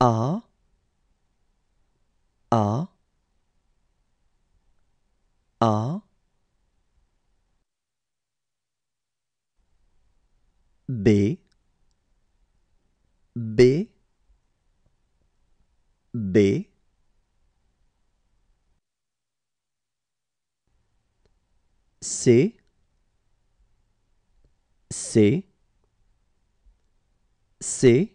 A A A B B B C C C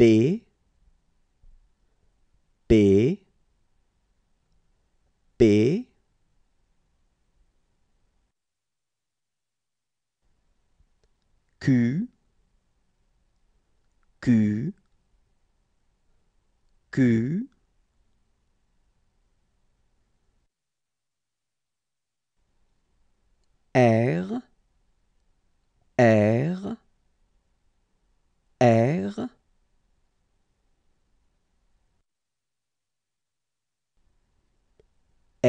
B P P Q Q Q R R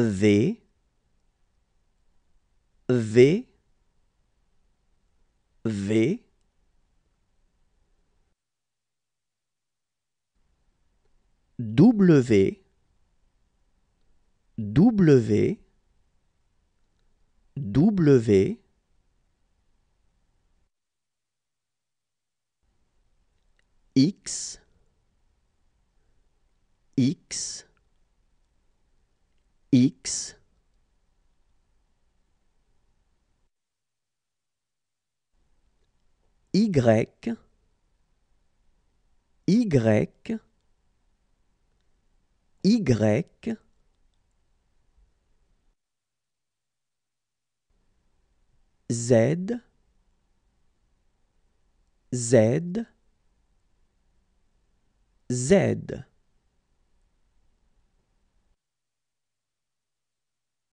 V V V W W W X X x y y y z z z